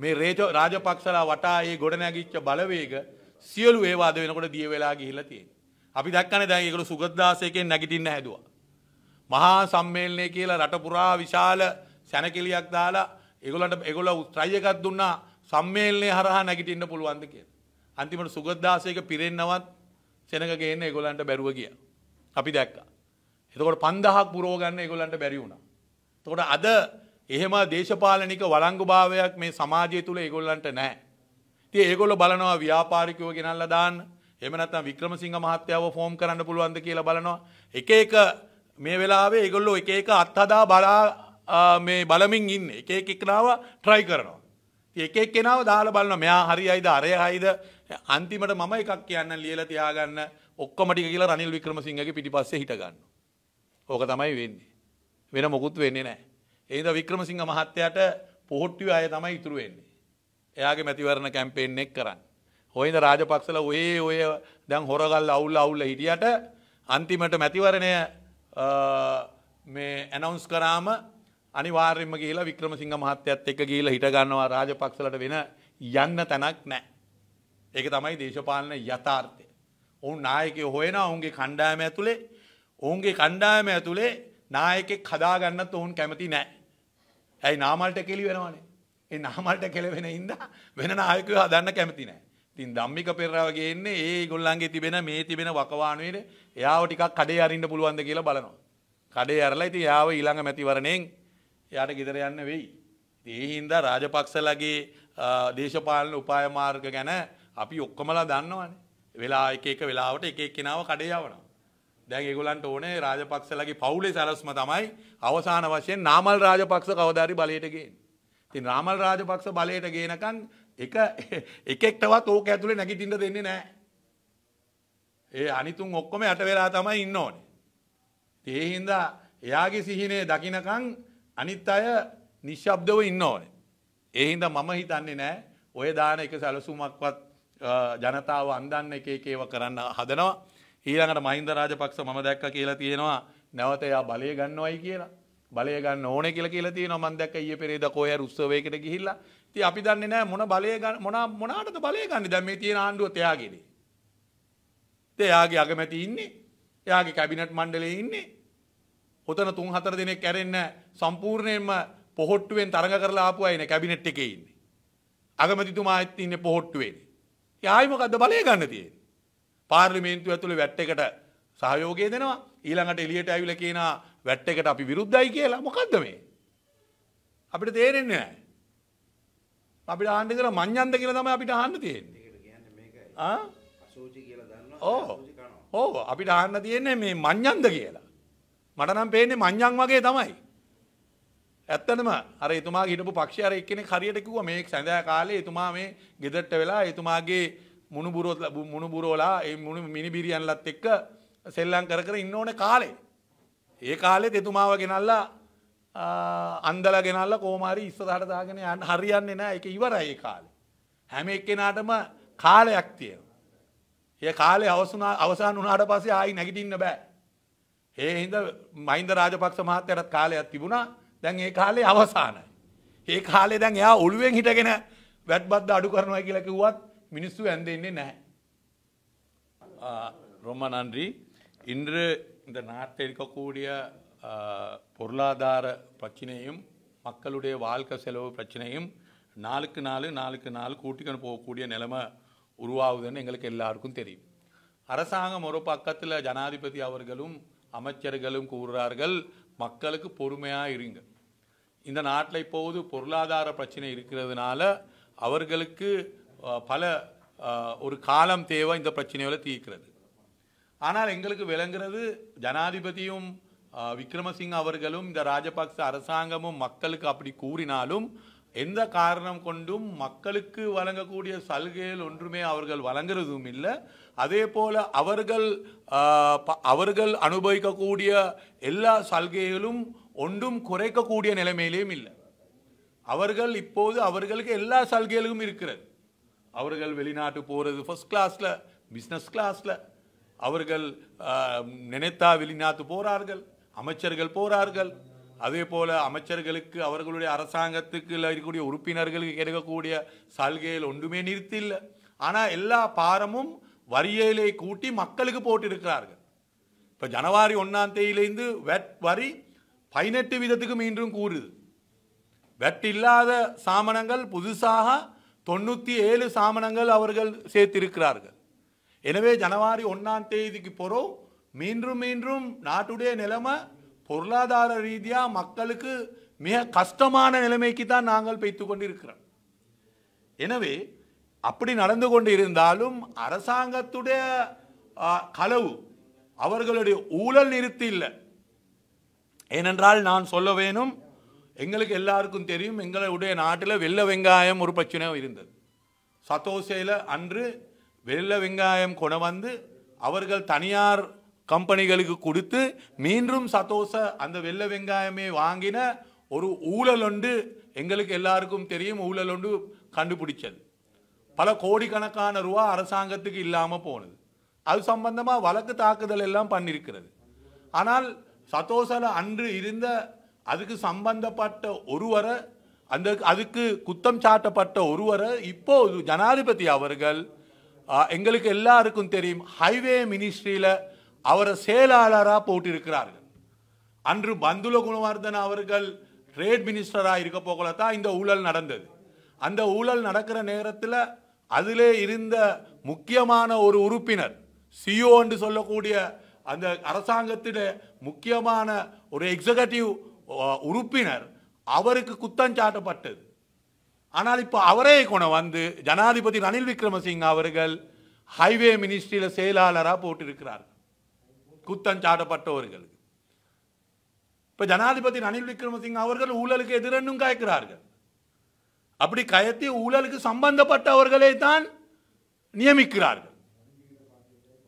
Speaker 1: මේ රේජ රාජපක්ෂලා වටා ඒ ගොඩනැගිච්ච බලවේග සියලු ඒවා අද වෙනකොට දිය වෙලා ගිහිල්ලා තියෙන. අපි දැක්කනේ දැන් ඒගොල්ලෝ සුගතදාසයෙන් නැගිටින්න හැදුවා. මහා සම්මේලනය කියලා රට පුරා විශාල සැනකෙලියක් දාලා ඒගොල්ලන්ට ඒගොල්ලෝ ට්‍රයි එකක් දුන්නා සම්මේලනය හරහා නැගිටින්න පුළුවන්ද කියලා. අන්තිමට සුගද්දාසයක පිරෙන්නවත් සෙනක ගේන්න ඒගොල්ලන්ට බැරුව ගිය. අපි දැක්කා. එතකොට පන්දහක් පුරෝගන්න ඒගොල්ලන්ට බැරි වුණා. එතකොට අද එහෙම දේශපාලනික වළංගුභාවයක් මේ සමාජය තුල ඒගොල්ලන්ට නැහැ. ඉතින් ඒගොල්ලෝ බලනවා ව්‍යාපාරිකයෝ ගෙනල්ලා දාන්න. එහෙම නැත්නම් වික්‍රමසිංහ මහත්තයාව ෆෝම් කරන්න පුළුවන්ද කියලා බලනවා. එක එක මේ වෙලාවේ ඒගොල්ලෝ එක එක අත්හදා බලා මේ බලමින් ඉන්නේ. එක එක එක්කනාව try කරනවා. ඉතින් එක එක්කනාව දාලා බලනවා. මෙයා හරියයිද අරය හයිද අන්තිමට මම එකක් කියන්න ලියලා තියාගන්න ඔක්කොම ටික කියලා රනිල් වික්‍රමසිංහගේ පිටිපස්සේ හිට ගන්න. ඕක තමයි වෙන්නේ. වෙන මොකුත් වෙන්නේ නැහැ. ඒද වික්‍රමසිංහ මහත්තයාට පොහොට්ටුවේ අය තමයි ඉතුරු වෙන්නේ. එයාගේ මැතිවරණ කැම්පේන් එක කරන්න. හොයින්ද රාජපක්ෂල ඔය ඔය දැන් හොරගල් අවුල් අවුල්ල හිටියට අන්තිමට මැතිවරණය මේ ඇනවුන්ස් කරාම අනිවාර්යෙන්ම කියලා වික්‍රමසිංහ මහත්තයත් එක්ක ගිහිල්ලා හිට ගන්නවා රාජපක්ෂලට වෙන යන්න තැනක් නැහැ. ඒක තමයි දේශපාලන යථාර්ථය. ඔවුන් නායකය හොයන ඔවුන්ගේ කණ්ඩායම ඇතුළේ ඔවුන්ගේ කණ්ඩායම ඇතුළේ නායකෙක් හදාගන්නත් ඔවුන් කැමති නෑ. ඇයි නාමල්ට කෙලි වෙනවානේ. ඒ නාමල්ට කෙලවෙන හින්දා වෙන නායකය හදන්න කැමති නෑ. තින් දම්මික පෙරාවගේ එන්නේ ඒ ගොල්ලන්ගේ තිබෙන මේ තිබෙන වකවානුවයට එයාව ටිකක් කඩේ අරින්න පුළුවන්ද කියලා බලනවා. කඩේ අරලා ඉතින් යාව ඊළඟ මැතිවරණයෙන් එයාට ගෙදර යන්න වෙයි. ඒ හින්දා රාජපක්ෂලගේ දේශපාලන උපාය මාර්ග ගැන අපි ඔක්කොමලා දන්නවනේ. වෙලා එක එක වෙලාවට එක එක කෙනාව කඩේ යවනවා. දැන් ඒගොල්ලන්ට ඕනේ රාජපක්ෂලගේ පවුලේ සැලැස්ම තමයි අවසාන වශයෙන් නාමල් රාජපක්ෂ කවදාරි බලයට ගේන්නේ. ඉතින් නාමල් රාජපක්ෂ බලයට ගේනකන් එක <laughs> එකෙක්ටවත් ඕක ඇතුලේ නැගිටින්න දෙන්නේ නැහැ. ඒ අනිතුන් ඔක්කොම යට වෙලා තමයි ඉන්න ඕනේ. ඒ හින්දා එයාගේ සිහිනේ දකින්නකන් අනිත් අය නිශ්ශබ්දව ඉන්න ඕනේ. ඒ හින්දා මම හිතන්නේ නැහැ ඔය දාන එක සැලසුමක්වත් ජනතාව අන්දන්න එක එකේව කරන්න හදනවා. ඊළඟට මහින්ද රාජපක්ෂ මම දැක්ක කියලා තියෙනවා නැවත එයා බලය ගන්නවයි කියලා. බලය ගන්න ඕනේ කියලා කියලා තියෙනවා මම දැක්ක ඊයේ පෙරේද කොහේ උත්සවයකට ගිහිල්ලා. ඉතින් අපි දන්නේ නැහැ මොන බලය ගන්න මොන මොනාටද බලය ගන්න දැන් මේ තියෙන ආණ්ඩුව තයාගේනේ. ඉතින් එයාගේ අගමැති ඉන්නේ. එයාගේ කැබිනට් මණ්ඩලයේ ඉන්නේ. ඔතන තුන් හතර දිනක් කැරෙන්න සම්පූර්ණයෙන්ම පොහොට්ටුවෙන් තරඟ කරලා ආපු අයනේ කැබිනට් එකේ ඉන්නේ. අගමැතිතුමා ඉන්නේ පොහොට්ටුවේනේ. යායිමකද බලය ගන්න තියෙන්. පාර්ලිමේන්තු ඇතුළ වැට් එකට සහයෝගය දෙනවා ඊළඟට එලියට ඇවිල කියන වැට් එකට අපි විරුද්ධයි කියලා මොකක්ද මේ. අපිට තේරෙන්නේ නෑ. අපිට ආණ්ඩි කර මං්ඥන්ද කියලා තම අපිට ආන්න තියෙන්නේ. ඕ ඕ අපිට ආන්න තියෙන්නේ මේ මං්ඥන්ද කියලා. මට නම් පේන්නේ මං්ඥන් වගේ තමයි. ඇත්තටම අර එතුමා හිටපු පක්ෂය අර එක්කෙනෙක් හරියට කිව්වා මේ සඳහා කාලේ එතුමා මේ ගෙදරට වෙලා එතුමාගේ මුණු බුරෝ මුණු බුරෝලා ඒ මුණු මිනි බිරියන්ලත් එක්ක සෙල්ලම් කර කර ඉන්න ඕනේ කාලේ. ඒ කාලෙත් එතුමාව ගෙනල්ලා අන්දලා ගෙනල්ලා කොහොමාරි ඉස්සරහට දාගෙන යන්න හරියන්නේ නැහැ. ඒක ඉවරයි ඒ කාලේ. හැම එක්කෙනාටම කාලයක් තියෙනවා. ඒ කාලේ අවසුනා අවසන් වුණාට පස්සේ ආයි නැගිටින්න බෑ. ඒ හින්දා මහින්ද රාජපක්ෂ මහත්තයාට කාලයක් තිබුණා. දැන් ඒ කාලේ අවසාන. ඒ කාලේ දැන් එයා ඔළුවෙන් හිටගෙන වැට්බද්ද අඩු කරනවා කියලා කිව්වත් මිනිස්සු ඇඳෙන්නේ නැහැ. ரொம்ம நன்றி இன்று இந்த நாட்டில் இருக்கக்கூடிய பொருளாதார பிரச்சனையும் மக்களுடைய வாழ்க்கை செலவு பிரச்சனையும் நாளுக்கு நாள் நாளுக்கு நாள் கூட்டிக்கணும் போகக்கூடிய நிலைமை உருவாகுதுன்னு எங்களுக்கு எல்லாருக்கும் தெரியும் அரசாங்கம் ஒரு பக்கத்தில் ஜனாதிபதி அவர்களும் அமைச்சர்களும் கூறுறார்கள் மக்களுக்கு பொறுமையாக இருங்க இந்த நாட்டில் இப்போது பொருளாதார பிரச்சனை இருக்கிறதுனால அவர்களுக்கு பல ஒரு காலம் தேவை இந்த பிரச்சனைகளை தீர்க்கிறது ஆனால் எங்களுக்கு விளங்குறது ஜனாதிபதியும் விக்ரமசிங் அவர்களும் இந்த ராஜபக்ச அரசாங்கமும் மக்களுக்கு அப்படி கூறினாலும் எந்த காரணம் கொண்டும் மக்களுக்கு வழங்கக்கூடிய சலுகைகள் ஒன்றுமே அவர்கள் வழங்குறதும் இல்லை அதே போல் அவர்கள் அவர்கள் அனுபவிக்கக்கூடிய எல்லா சலுகைகளும் ஒன்றும் குறைக்கக்கூடிய நிலைமையிலேயும் இல்லை அவர்கள் இப்போது அவர்களுக்கு எல்லா சலுகைகளும் இருக்கிறது அவர்கள் வெளிநாட்டு போகிறது ஃபஸ்ட் கிளாஸில் பிஸ்னஸ் கிளாஸில் அவர்கள் நினைத்தா வெளிநாட்டு போகிறார்கள் அமைச்சர்கள் போகிறார்கள் அதே போல் அமைச்சர்களுக்கு அவர்களுடைய அரசாங்கத்துக்கு இருக்கக்கூடிய உறுப்பினர்களுக்கு கிடைக்கக்கூடிய சலுகைகள் ஒன்றுமே நிறுத்தில்லை ஆனால் எல்லா பாரமும் வரியலை கூட்டி மக்களுக்கு போட்டிருக்கிறார்கள் இப்போ ஜனவரி ஒன்றாம் தேதியிலேருந்து வெட் வரி பதினெட்டு வீதத்துக்கு மீண்டும் கூறுது வெட்டில்லாத சாமணங்கள் புதுசாக தொண்ணூற்றி ஏழு சாமணங்கள் அவர்கள் சேர்த்திருக்கிறார்கள் எனவே ஜனவரி ஒன்றாம் தேதிக்கு பிறகு மீண்டும் மீண்டும் நாட்டுடைய நிலைமை பொருளாதார ரீதியாக மக்களுக்கு மிக கஷ்டமான நிலைமைக்கு தான் நாங்கள் பெய்து கொண்டிருக்கிறோம் எனவே அப்படி நடந்து கொண்டு இருந்தாலும் அரசாங்கத்துடைய களவு அவர்களுடைய ஊழல் நிறுத்தி இல்லை ஏனென்றால் நான் சொல்ல வேணும் எங்களுக்கு எல்லாருக்கும் தெரியும் எங்களுடைய நாட்டில் வெள்ளை வெங்காயம் ஒரு பிரச்சனை இருந்தது சத்தோசையில் அன்று வெள்ளை வெங்காயம் கொண்டு வந்து அவர்கள் தனியார் கம்பெனிகளுக்கு கொடுத்து மீண்டும் சத்தோச அந்த வெள்ளை வெங்காயமே வாங்கின ஒரு ஊழல் ஒன்று எங்களுக்கு எல்லாருக்கும் தெரியும் ஊழல் ஒன்று கண்டுபிடிச்சது பல கோடிக்கணக்கான ரூபா அரசாங்கத்துக்கு இல்லாமல் போனது அது சம்பந்தமாக வழக்கு தாக்குதல் எல்லாம் பண்ணியிருக்கிறது ஆனால் சதோசல அன்று இருந்த அதுக்கு சம்பந்தப்பட்ட ஒருவரை அந்த அதுக்கு குத்தம் சாட்டப்பட்ட ஒருவரை இப்போது ஜனாதிபதி அவர்கள் எங்களுக்கு எல்லாருக்கும் தெரியும் ஹைவே மினிஸ்ட்ரியில் அவரை செயலாளராக போட்டிருக்கிறார்கள் அன்று பந்துல குணவர்தன் அவர்கள் ட்ரேட் மினிஸ்டராக இருக்க போகல தான் இந்த ஊழல் நடந்தது அந்த ஊழல் நடக்கிற நேரத்தில் அதிலே இருந்த முக்கியமான ஒரு உறுப்பினர் சியோ என்று சொல்லக்கூடிய அந்த அரசாங்கத்தின் முக்கியமான ஒரு எக்ஸிகூட்டிவ் உறுப்பினர் அவருக்கு குத்தம் சாட்டப்பட்டது ஆனால் இப்போ அவரே கொண வந்து ஜனாதிபதி ரணில் விக்ரமசிங்க அவர்கள் ஹைவே மினிஸ்ட்ரியில் செயலாளராக போட்டிருக்கிறார் சாட்டப்பட்டவர்களுக்கு இப்போ ஜனாதிபதி ரணில் விக்ரமசிங்க அவர்கள் ஊழலுக்கு எதிரென்னும் கயக்கிறார்கள் அப்படி கயத்தி ஊழலுக்கு சம்பந்தப்பட்டவர்களை தான் நியமிக்கிறார்கள்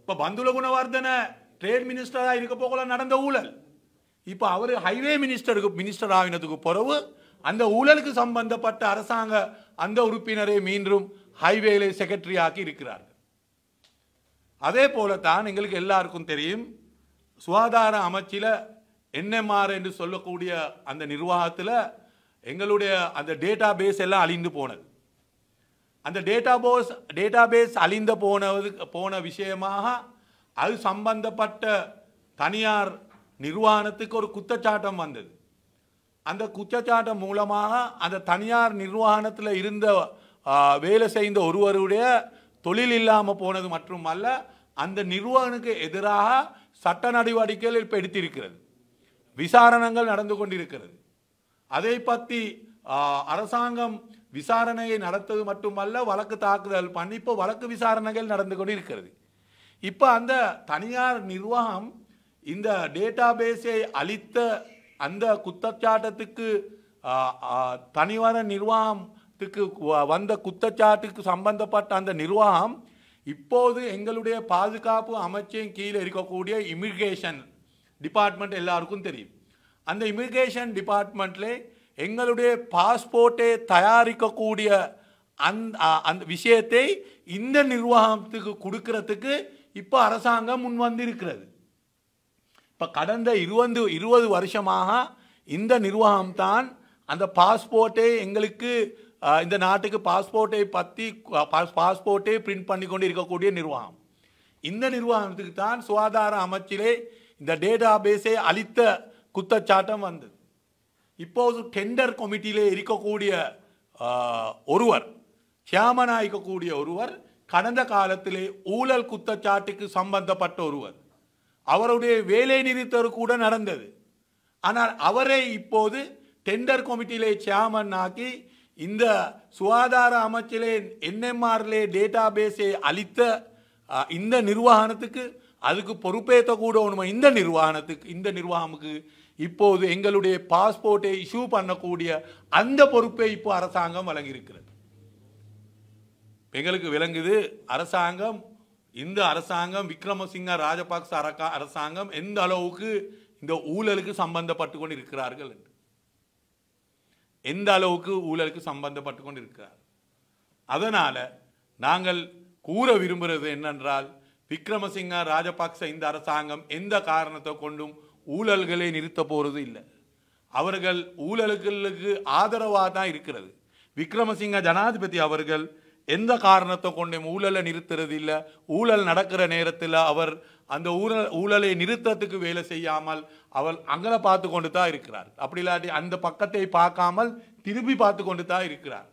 Speaker 1: இப்போ பந்துல குணவர்தனை ட்ரேட் மினிஸ்டராக இருக்க போகல நடந்த ஊழல் இப்போ அவர் ஹைவே மினிஸ்டருக்கு மினிஸ்டர் ஆகினதுக்கு பிறகு அந்த ஊழலுக்கு சம்பந்தப்பட்ட அரசாங்க அந்த உறுப்பினரை மீண்டும் ஹைவேல செக்ரட்டரி ஆக்கி இருக்கிறார்கள் அதே போலத்தான் எங்களுக்கு எல்லாருக்கும் தெரியும் சுகாதார அமைச்சில் என்எம்ஆர் என்று சொல்லக்கூடிய அந்த நிர்வாகத்தில் எங்களுடைய அந்த டேட்டா பேஸ் எல்லாம் அழிந்து போனது அந்த டேட்டா போஸ் டேட்டா பேஸ் அழிந்த போனது போன விஷயமாக அது சம்பந்தப்பட்ட தனியார் நிர்வாகத்துக்கு ஒரு குற்றச்சாட்டம் வந்தது அந்த குற்றச்சாட்டம் மூலமாக அந்த தனியார் நிர்வாகத்தில் இருந்த வேலை செய்த ஒருவருடைய தொழில் இல்லாமல் போனது மட்டுமல்ல அந்த நிர்வாகனுக்கு எதிராக சட்ட நடவடிக்கைகள் இப்போ எடுத்திருக்கிறது விசாரணைகள் நடந்து கொண்டிருக்கிறது அதை பற்றி அரசாங்கம் விசாரணையை நடத்தது மட்டுமல்ல வழக்கு தாக்குதல் பண்ணி இப்போ வழக்கு விசாரணைகள் நடந்து கொண்டிருக்கிறது இப்போ அந்த தனியார் நிர்வாகம் இந்த டேட்டா பேஸை அளித்த அந்த குத்தச்சாட்டத்துக்கு தனிவார நிர்வாகத்துக்கு வந்த குத்தச்சாட்டுக்கு சம்பந்தப்பட்ட அந்த நிர்வாகம் இப்போது எங்களுடைய பாதுகாப்பு அமைச்சின் கீழே இருக்கக்கூடிய இமிகிரேஷன் டிபார்ட்மெண்ட் எல்லாருக்கும் தெரியும் அந்த இமிகிரேஷன் டிபார்ட்மெண்ட்டில் எங்களுடைய பாஸ்போர்ட்டை தயாரிக்கக்கூடிய அந் அந்த விஷயத்தை இந்த நிர்வாகத்துக்கு கொடுக்கறதுக்கு இப்போ அரசாங்கம் முன் வந்திருக்கிறது இப்போ கடந்த இருபது இருபது வருஷமாக இந்த நிர்வாகம்தான் அந்த பாஸ்போர்ட்டை எங்களுக்கு இந்த நாட்டுக்கு பாஸ்போர்ட்டை பற்றி பாஸ்போர்ட்டை பிரிண்ட் பண்ணி கொண்டு இருக்கக்கூடிய நிர்வாகம் இந்த நிர்வாகத்துக்கு தான் சுகாதார அமைச்சிலே இந்த டேட்டா பேஸை அளித்த குத்தச்சாட்டம் வந்தது இப்போது டெண்டர் கமிட்டியிலே இருக்கக்கூடிய ஒருவர் சேமனாக இருக்கக்கூடிய ஒருவர் கடந்த காலத்திலே ஊழல் குத்தச்சாட்டுக்கு சம்பந்தப்பட்ட ஒருவர் அவருடைய வேலை நிறுத்தரு கூட நடந்தது ஆனால் அவரை இப்போது டெண்டர் கமிட்டியிலே சேர்மன் ஆக்கி இந்த சுகாதார அமைச்சிலே என்எம்ஆர்லே டேட்டா பேஸை அளித்த இந்த நிர்வாகத்துக்கு அதுக்கு பொறுப்பேற்ற கூட ஒன்று இந்த நிர்வாகத்துக்கு இந்த நிர்வாகமுக்கு இப்போது எங்களுடைய பாஸ்போர்ட்டை இஷ்யூ பண்ணக்கூடிய அந்த பொறுப்பை இப்போ அரசாங்கம் வழங்கியிருக்கிறது எங்களுக்கு விளங்குது அரசாங்கம் இந்த அரசாங்கம் விக்ரமசிங்க ராஜபக்ச அரசாங்கம் எந்த அளவுக்கு இந்த ஊழலுக்கு சம்பந்தப்பட்டு கொண்டு இருக்கிறார்கள் என்று எந்த அளவுக்கு ஊழலுக்கு சம்பந்தப்பட்டு கொண்டு இருக்கிறார் அதனால் நாங்கள் கூற விரும்புகிறது என்னென்றால் விக்ரமசிங்க ராஜபக்ச இந்த அரசாங்கம் எந்த காரணத்தை கொண்டும் ஊழல்களை நிறுத்த போகிறது இல்லை அவர்கள் ஊழல்களுக்கு ஆதரவாக தான் இருக்கிறது விக்ரமசிங்க ஜனாதிபதி அவர்கள் எந்த காரணத்தை கொண்டு ஊழலை நிறுத்துறது இல்லை ஊழல் நடக்கிற நேரத்தில் அவர் அந்த ஊழல் ஊழலை நிறுத்தத்துக்கு வேலை செய்யாமல் அவள் அங்கே பார்த்து கொண்டு தான் இருக்கிறார் அப்படி இல்லாட்டி அந்த பக்கத்தை பார்க்காமல் திரும்பி பார்த்து கொண்டு தான் இருக்கிறார்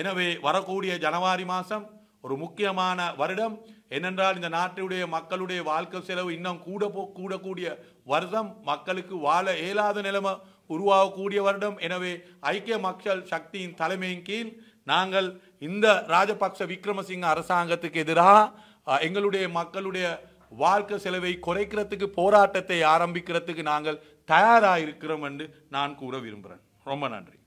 Speaker 1: எனவே வரக்கூடிய ஜனவரி மாதம் ஒரு முக்கியமான வருடம் என்னென்றால் இந்த நாட்டுடைய மக்களுடைய வாழ்க்கை செலவு இன்னும் கூட போ கூடக்கூடிய வருடம் மக்களுக்கு வாழ இயலாத நிலைமை உருவாகக்கூடிய வருடம் எனவே ஐக்கிய மக்கள் சக்தியின் தலைமையின் கீழ் நாங்கள் இந்த ராஜபக்ச விக்ரமசிங்க அரசாங்கத்துக்கு எதிராக எங்களுடைய மக்களுடைய வாழ்க்கை செலவை குறைக்கிறதுக்கு போராட்டத்தை ஆரம்பிக்கிறதுக்கு நாங்கள் தயாராக இருக்கிறோம் என்று நான் கூற விரும்புகிறேன் ரொம்ப நன்றி